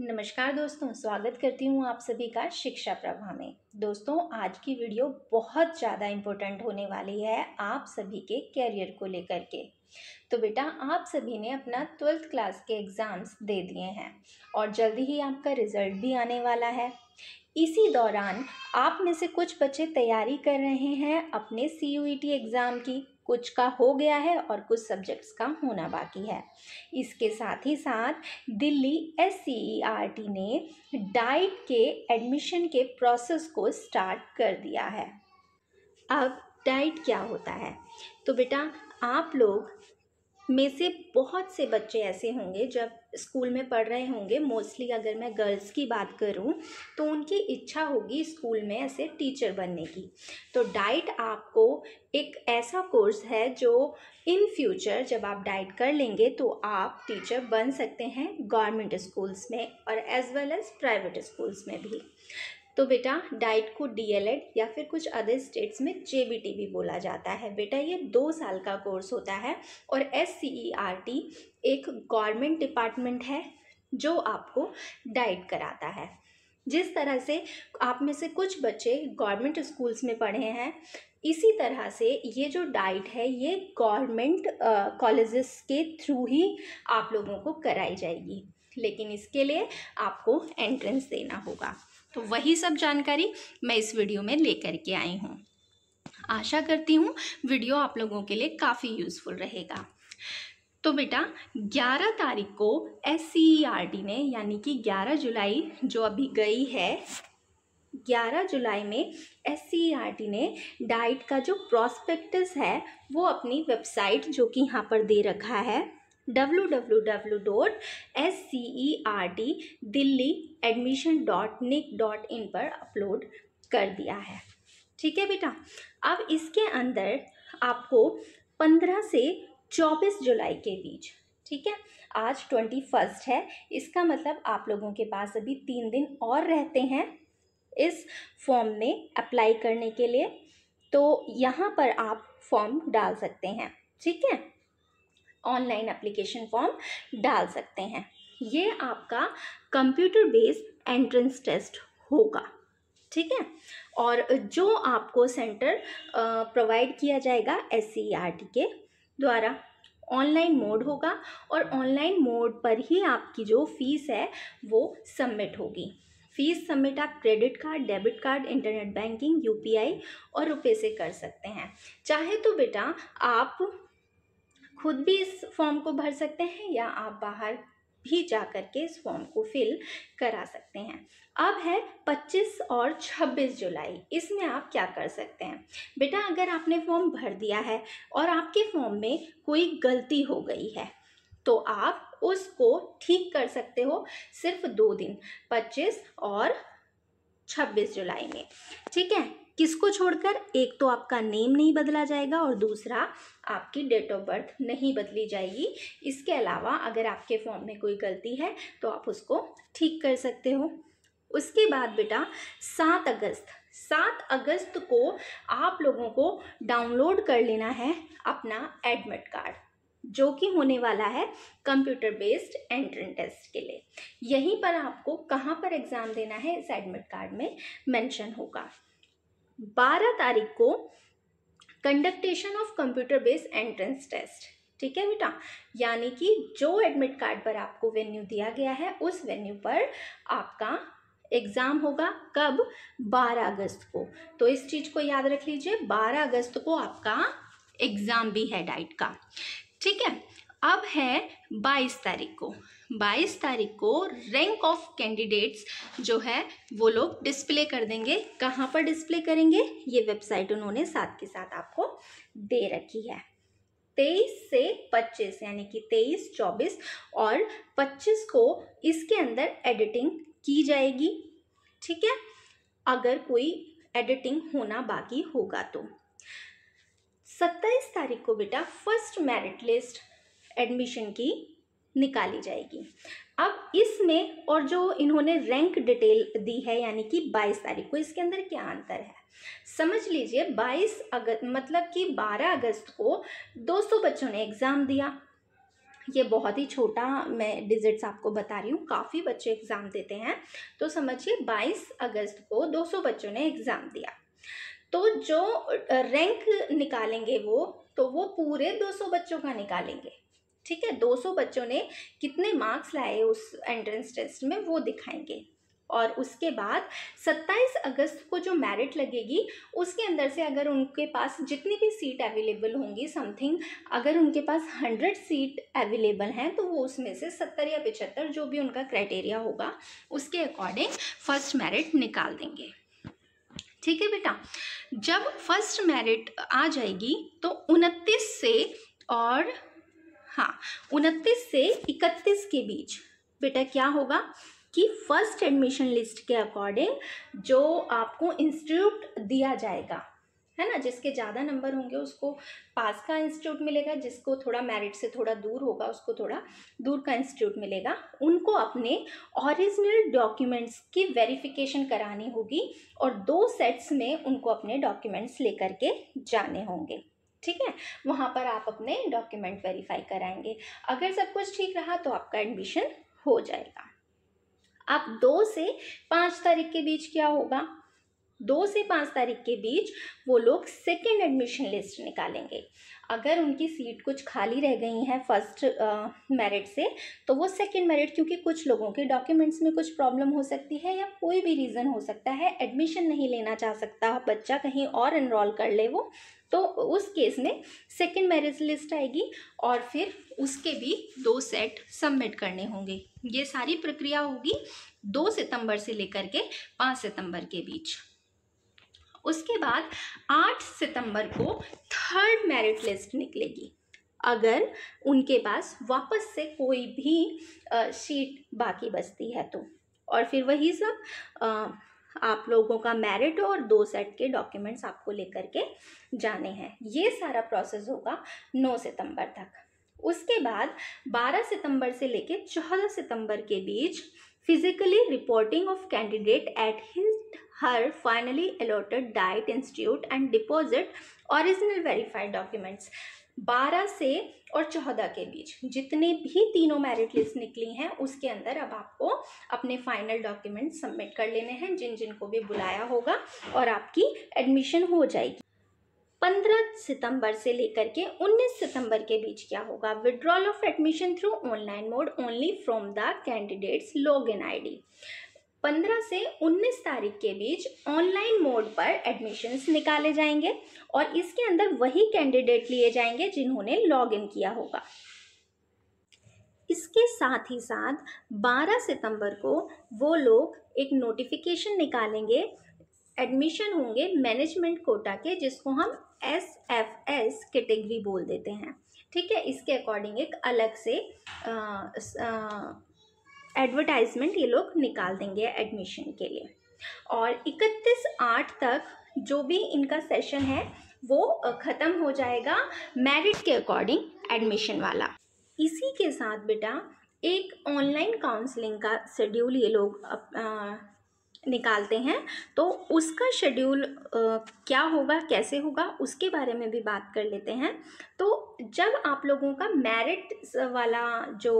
नमस्कार दोस्तों स्वागत करती हूँ आप सभी का शिक्षा प्रभा में दोस्तों आज की वीडियो बहुत ज़्यादा इम्पोर्टेंट होने वाली है आप सभी के कैरियर को लेकर के तो बेटा आप सभी ने अपना ट्वेल्थ क्लास के एग्ज़ाम्स दे दिए हैं और जल्दी ही आपका रिज़ल्ट भी आने वाला है इसी दौरान आप में से कुछ बच्चे तैयारी कर रहे हैं अपने सी e एग्ज़ाम की कुछ का हो गया है और कुछ सब्जेक्ट्स का होना बाकी है इसके साथ ही साथ Delhi S C E R T ने डाइट के एडमिशन के प्रोसेस को स्टार्ट कर दिया है अब डाइट क्या होता है तो बेटा आप लोग में से बहुत से बच्चे ऐसे होंगे जब स्कूल में पढ़ रहे होंगे मोस्टली अगर मैं गर्ल्स की बात करूं तो उनकी इच्छा होगी स्कूल में ऐसे टीचर बनने की तो डाइट आपको एक ऐसा कोर्स है जो इन फ्यूचर जब आप डाइट कर लेंगे तो आप टीचर बन सकते हैं गवर्नमेंट स्कूल्स में और as well as private schools में भी तो बेटा डाइट को डीएलएड या फिर कुछ अदर स्टेट्स में जे भी बोला जाता है बेटा ये दो साल का कोर्स होता है और एस e एक गवर्नमेंट डिपार्टमेंट है जो आपको डाइट कराता है जिस तरह से आप में से कुछ बच्चे गवर्नमेंट स्कूल्स में पढ़े हैं इसी तरह से ये जो डाइट है ये गवर्नमेंट कॉलेजेस के थ्रू ही आप लोगों को कराई जाएगी लेकिन इसके लिए आपको एंट्रेंस देना होगा तो वही सब जानकारी मैं इस वीडियो में लेकर के आई हूँ आशा करती हूँ वीडियो आप लोगों के लिए काफ़ी यूज़फुल रहेगा तो बेटा 11 तारीख को एस e ने यानी कि 11 जुलाई जो अभी गई है 11 जुलाई में एस e ने डाइट का जो प्रॉस्पेक्टस है वो अपनी वेबसाइट जो कि यहाँ पर दे रखा है W W W dot S C E R T Delhi admission dot NIC dot in पर अपलोड कर दिया है ठीक है बेटा अब इसके अंदर आपको पंद्रह से चौबीस जुलाई के बीच ठीक है आज ट्वेंटी फर्स्ट है इसका मतलब आप लोगों के पास अभी तीन दिन और रहते हैं इस फॉर्म में अप्लाई करने के लिए तो यहाँ पर आप फॉर्म डाल सकते हैं ठीक है ऑनलाइन एप्लीकेशन फॉर्म डाल सकते हैं ये आपका कंप्यूटर बेस्ड एंट्रेंस टेस्ट होगा ठीक है और जो आपको सेंटर प्रोवाइड किया जाएगा एस e e के द्वारा ऑनलाइन मोड होगा और ऑनलाइन मोड पर ही आपकी जो फीस है वो सबमिट होगी फीस सबमिट आप credit card debit card internet banking UPI और रुपए से कर सकते हैं चाहे तो बेटा आप खुद भी इस फॉर्म को भर सकते हैं या आप बाहर भी जा कर के इस फॉर्म को फिल करा सकते हैं अब है 25 और 26 जुलाई इसमें आप क्या कर सकते हैं बेटा अगर आपने फॉर्म भर दिया है और आपके फॉर्म में कोई गलती हो गई है तो आप उसको ठीक कर सकते हो सिर्फ दो दिन 25 और 26 जुलाई में ठीक है किसको छोड़कर एक तो आपका नेम नहीं बदला जाएगा और दूसरा आपकी डेट ऑफ बर्थ नहीं बदली जाएगी इसके अलावा अगर आपके फॉर्म में कोई गलती है तो आप उसको ठीक कर सकते हो उसके बाद बेटा सात अगस्त सात अगस्त को आप लोगों को डाउनलोड कर लेना है अपना एडमिट कार्ड जो कि होने वाला है कंप्यूटर बेस्ड एंट्रेंस टेस्ट के लिए यहीं पर आपको कहाँ पर एग्ज़ाम देना है इस एडमिट कार्ड में मेंशन होगा बारह तारीख को conduction of computer based entrance test ठीक है बेटा यानी कि जो एडमिट कार्ड पर आपको वेन्यू दिया गया है उस वेन्यू पर आपका एग्ज़ाम होगा कब 12 अगस्त को तो इस चीज़ को याद रख लीजिए 12 अगस्त को आपका एग्ज़ाम भी है डाइट का ठीक है अब है 22 तारीख को 22 तारीख को रैंक ऑफ कैंडिडेट्स जो है वो लोग डिस्प्ले कर देंगे कहाँ पर डिस्प्ले करेंगे ये वेबसाइट उन्होंने साथ के साथ आपको दे रखी है तेईस से पच्चीस यानी कि तेईस चौबीस और पच्चीस को इसके अंदर एडिटिंग की जाएगी ठीक है अगर कोई एडिटिंग होना बाकी होगा तो सत्ताईस तारीख को बेटा फर्स्ट मेरिट लिस्ट एडमिशन की निकाली जाएगी अब इसमें और जो इन्होंने रैंक डिटेल दी है यानी कि 22 तारीख को इसके अंदर क्या अंतर है समझ लीजिए 22 अगस्त मतलब कि 12 अगस्त को 200 बच्चों ने एग्ज़ाम दिया ये बहुत ही छोटा मैं डिजिट्स आपको बता रही हूँ काफ़ी बच्चे एग्ज़ाम देते हैं तो समझिए 22 अगस्त को 200 बच्चों ने एग्ज़ाम दिया तो जो रैंक निकालेंगे वो तो वो पूरे 200 बच्चों का निकालेंगे ठीक है 200 बच्चों ने कितने मार्क्स लाए उस एंट्रेंस टेस्ट में वो दिखाएंगे और उसके बाद 27 अगस्त को जो मेरिट लगेगी उसके अंदर से अगर उनके पास जितनी भी सीट अवेलेबल होंगी समथिंग अगर उनके पास 100 सीट अवेलेबल हैं तो वो उसमें से 70 या 75 जो भी उनका क्राइटेरिया होगा उसके अकॉर्डिंग फर्स्ट मेरिट निकाल देंगे ठीक है बेटा जब फर्स्ट मेरिट आ जाएगी तो उनतीस से और हाँ उनतीस से इकतीस के बीच बेटा क्या होगा कि फर्स्ट एडमिशन लिस्ट के अकॉर्डिंग जो आपको इंस्टीट्यूट दिया जाएगा है ना जिसके ज़्यादा नंबर होंगे उसको पास का इंस्टीट्यूट मिलेगा जिसको थोड़ा मेरिट से थोड़ा दूर होगा उसको थोड़ा दूर का इंस्टीट्यूट मिलेगा उनको अपने ओरिजिनल डॉक्यूमेंट्स की वेरिफिकेशन करानी होगी और दो सेट्स में उनको अपने डॉक्यूमेंट्स लेकर के जाने होंगे ठीक है वहाँ पर आप अपने डॉक्यूमेंट वेरीफाई कराएंगे अगर सब कुछ ठीक रहा तो आपका एडमिशन हो जाएगा आप दो से पाँच तारीख के बीच क्या होगा दो से पाँच तारीख के बीच वो लोग सेकेंड एडमिशन लिस्ट निकालेंगे अगर उनकी सीट कुछ खाली रह गई हैं फर्स्ट मेरिट से तो वो सेकेंड मेरिट क्योंकि कुछ लोगों के डॉक्यूमेंट्स में कुछ प्रॉब्लम हो सकती है या कोई भी रीज़न हो सकता है एडमिशन नहीं लेना चाह सकता बच्चा कहीं और इनरोल कर ले वो तो उस केस में सेकेंड मैरिज लिस्ट आएगी और फिर उसके भी दो सेट सबमिट करने होंगे ये सारी प्रक्रिया होगी दो सितंबर से लेकर के पाँच सितंबर के बीच उसके बाद 8 सितंबर को थर्ड मेरिट लिस्ट निकलेगी अगर उनके पास वापस से कोई भी सीट बाकी बचती है तो और फिर वही सब आ, आप लोगों का मेरिट और दो सेट के डॉक्यूमेंट्स आपको लेकर के जाने हैं ये सारा प्रोसेस होगा 9 सितंबर तक उसके बाद 12 सितंबर से लेकर 14 सितंबर के बीच physically reporting of candidate at his her finally allotted diet institute and deposit original verified documents 12 से और 14 के बीच जितने भी तीनों मेरिट लिस्ट निकली हैं उसके अंदर अब आपको अपने फाइनल डॉक्यूमेंट सबमिट कर लेने हैं जिन जिन को भी बुलाया होगा और आपकी एडमिशन हो जाएगी पंद्रह सितंबर से लेकर के उन्नीस सितंबर के बीच क्या होगा withdrawal of admission through online mode only from the candidates log in आई पंद्रह से उन्नीस तारीख के बीच ऑनलाइन मोड पर एडमिशन्स निकाले जाएंगे और इसके अंदर वही कैंडिडेट लिए जाएंगे जिन्होंने लॉग इन किया होगा इसके साथ ही साथ 12 सितंबर को वो लोग एक नोटिफिकेशन निकालेंगे एडमिशन होंगे मैनेजमेंट कोटा के जिसको हम एस एफ एस कैटेगरी बोल देते हैं ठीक है इसके अकॉर्डिंग एक अलग से एडवर्टाइजमेंट ये लोग निकाल देंगे एडमिशन के लिए और इकतीस आठ तक जो भी इनका सेशन है वो ख़त्म हो जाएगा मेरिट के अकॉर्डिंग एडमिशन वाला इसी के साथ बेटा एक ऑनलाइन काउंसलिंग का शेड्यूल ये लोग निकालते हैं तो उसका शेड्यूल क्या होगा कैसे होगा उसके बारे में भी बात कर लेते हैं तो जब आप लोगों का मेरिट वाला जो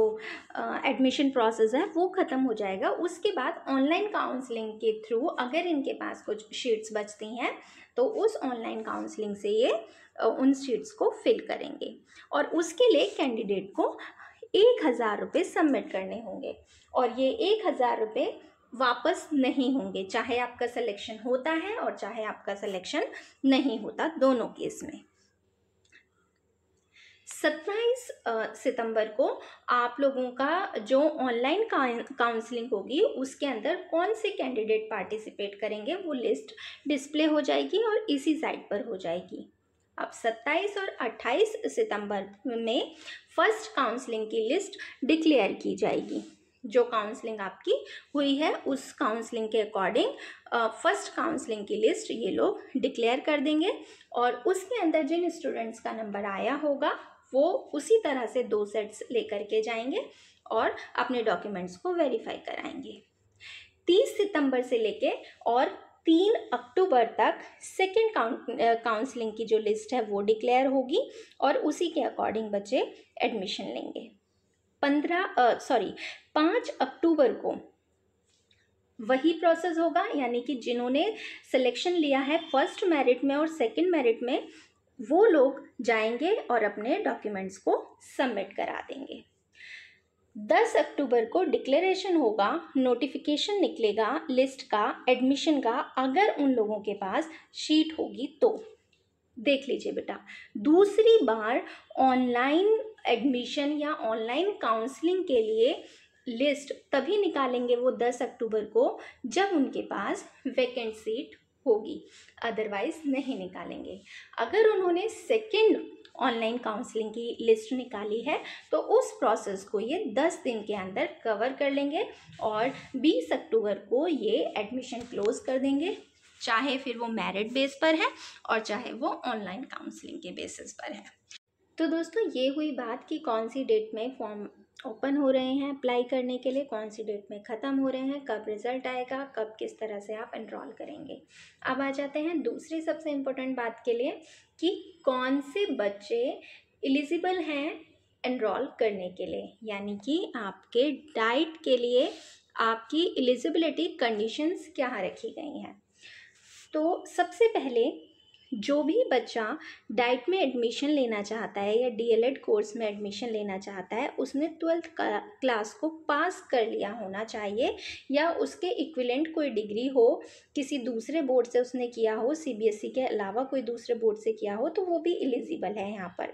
एडमिशन प्रोसेस है वो ख़त्म हो जाएगा उसके बाद ऑनलाइन काउंसलिंग के थ्रू अगर इनके पास कुछ शीट्स बचती हैं तो उस ऑनलाइन काउंसलिंग से ये उन शीट्स को फिल करेंगे और उसके लिए कैंडिडेट को एक हज़ार रुपये सबमिट करने होंगे और ये एक हज़ार रुपये वापस नहीं होंगे चाहे आपका सिलेक्शन होता है और चाहे आपका सिलेक्शन नहीं होता दोनों केस में सत्ताईस सितंबर को आप लोगों का जो ऑनलाइन काउंसलिंग होगी उसके अंदर कौन से कैंडिडेट पार्टिसिपेट करेंगे वो लिस्ट डिस्प्ले हो जाएगी और इसी साइट पर हो जाएगी अब सत्ताईस और अट्ठाईस सितंबर में फर्स्ट काउंसलिंग की लिस्ट डिक्लेयर की जाएगी जो काउंसलिंग आपकी हुई है उस काउंसलिंग के अकॉर्डिंग फर्स्ट काउंसलिंग की लिस्ट ये लोग डिक्लेयर कर देंगे और उसके अंदर जिन स्टूडेंट्स का नंबर आया होगा वो उसी तरह से दो सेट्स लेकर के जाएंगे और अपने डॉक्यूमेंट्स को वेरीफाई कराएंगे तीस सितंबर से लेके और तीन अक्टूबर तक सेकेंड काउंसलिंग की जो लिस्ट है वो डिक्लेयर होगी और उसी के अकॉर्डिंग बच्चे एडमिशन लेंगे पंद्रह सॉरी पाँच अक्टूबर को वही प्रोसेस होगा यानी कि जिन्होंने सिलेक्शन लिया है फर्स्ट मेरिट में और सेकंड मेरिट में वो लोग जाएंगे और अपने डॉक्यूमेंट्स को सबमिट करा देंगे दस अक्टूबर को डिक्लेरेशन होगा नोटिफिकेशन निकलेगा लिस्ट का एडमिशन का अगर उन लोगों के पास शीट होगी तो देख लीजिए बेटा दूसरी बार ऑनलाइन एडमिशन या ऑनलाइन काउंसलिंग के लिए लिस्ट तभी निकालेंगे वो दस अक्टूबर को जब उनके पास वैकेंट सीट होगी अदरवाइज नहीं निकालेंगे अगर उन्होंने सेकेंड ऑनलाइन काउंसलिंग की लिस्ट निकाली है तो उस प्रोसेस को ये दस दिन के अंदर कवर कर लेंगे और बीस अक्टूबर को ये एडमिशन क्लोज कर देंगे चाहे फिर वो मेरिट बेस पर है और चाहे वो ऑनलाइन काउंसलिंग के बेसिस पर है तो दोस्तों ये हुई बात कि कौन सी डेट में फॉर्म ओपन हो रहे हैं अप्लाई करने के लिए कौन सी डेट में ख़त्म हो रहे हैं कब रिज़ल्ट आएगा कब किस तरह से आप इनरोल करेंगे अब आ जाते हैं दूसरी सबसे इम्पोर्टेंट बात के लिए कि कौन से बच्चे एलिजिबल हैं इनरोल करने के लिए यानी कि आपके डाइट के लिए आपकी एलिजिबिलिटी कंडीशंस क्या रखी गई हैं तो सबसे पहले जो भी बच्चा डाइट में एडमिशन लेना चाहता है या डीएलएड कोर्स में एडमिशन लेना चाहता है उसने ट्वेल्थ क्लास को पास कर लिया होना चाहिए या उसके इक्विलेंट कोई डिग्री हो किसी दूसरे बोर्ड से उसने किया हो सीबीएसई e के अलावा कोई दूसरे बोर्ड से किया हो तो वो भी एलिजिबल है यहाँ पर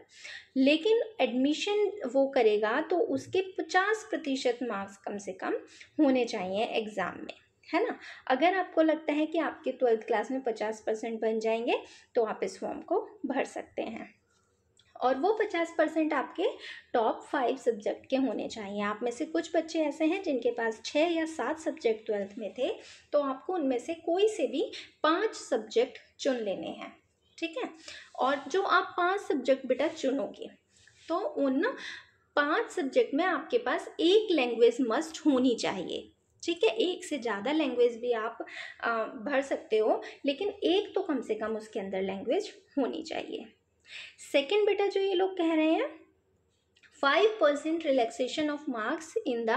लेकिन एडमिशन वो करेगा तो उसके पचास प्रतिशत मार्क्स कम से कम होने चाहिए एग्ज़ाम में है ना अगर आपको लगता है कि आपके ट्वेल्थ क्लास में पचास परसेंट बन जाएंगे तो आप इस फॉर्म को भर सकते हैं और वो पचास परसेंट आपके टॉप फाइव सब्जेक्ट के होने चाहिए आप में से कुछ बच्चे ऐसे हैं जिनके पास छः या सात सब्जेक्ट ट्वेल्थ में थे तो आपको उनमें से कोई से भी पाँच सब्जेक्ट चुन लेने हैं ठीक है और जो आप पाँच सब्जेक्ट बेटा चुनोगे तो उन पांच सब्जेक्ट में आपके पास एक लैंग्वेज मस्ट होनी चाहिए ठीक है एक से ज़्यादा लैंग्वेज भी आप आ, भर सकते हो लेकिन एक तो कम से कम उसके अंदर लैंग्वेज होनी चाहिए सेकेंड बेटा जो ये लोग कह रहे हैं five percent relaxation of marks in the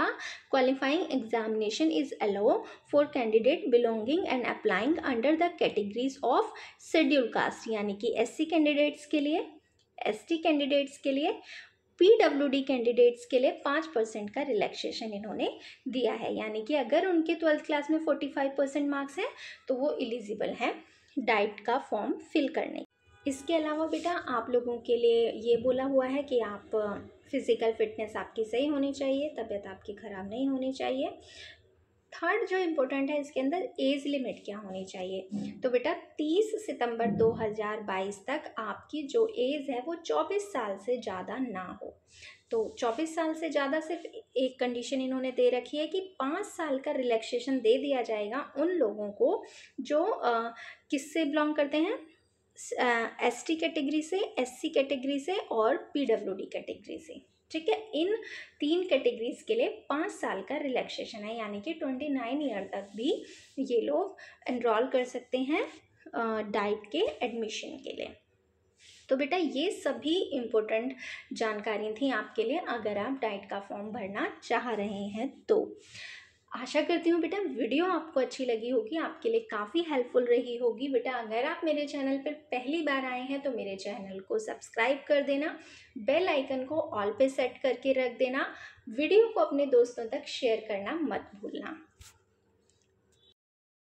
qualifying examination is allow for candidate belonging and applying under the categories of schedule caste यानी कि एससी कैंडिडेट्स के लिए एसटी कैंडिडेट्स के लिए डी कैंडिडेट्स के लिए पाँच परसेंट का रिलैक्सेशन इन्होंने दिया है यानी कि अगर उनके ट्वेल्थ क्लास में फोर्टी फाइव परसेंट मार्क्स हैं तो वो एलिजिबल हैं डाइट का फॉर्म फिल करने इसके अलावा बेटा आप लोगों के लिए ये बोला हुआ है कि आप फिज़िकल फिटनेस आपकी सही होनी चाहिए तबीयत आपकी ख़राब नहीं होनी चाहिए थर्ड जो इम्पोर्टेंट है इसके अंदर एज लिमिट क्या होनी चाहिए तो बेटा तीस सितंबर दो हज़ार बाईस तक आपकी जो एज है वो चौबीस साल से ज़्यादा ना हो तो 24 साल से ज़्यादा सिर्फ एक कंडीशन इन्होंने दे रखी है कि पाँच साल का रिलैक्सेशन दे दिया जाएगा उन लोगों को जो किससे बिलोंग करते हैं एस टी कैटेगरी से एस सी कैटेगरी से और पी डब्ल्यू डी कैटेगरी से ठीक है इन तीन कैटेगरीज के लिए पाँच साल का रिलैक्सेशन है यानी कि ट्वेंटी नाइन ईयर तक भी ये लोग एनरोल कर सकते हैं डाइट के एडमिशन के लिए तो बेटा ये सभी इम्पोर्टेंट जानकारी थी आपके लिए अगर आप डाइट का फॉर्म भरना चाह रहे हैं तो आशा करती हूँ बेटा वीडियो आपको अच्छी लगी होगी आपके लिए काफ़ी हेल्पफुल रही होगी बेटा अगर आप मेरे चैनल पर पहली बार आए हैं तो मेरे चैनल को सब्सक्राइब कर देना बेल आइकन को ऑल पे सेट करके रख देना वीडियो को अपने दोस्तों तक शेयर करना मत भूलना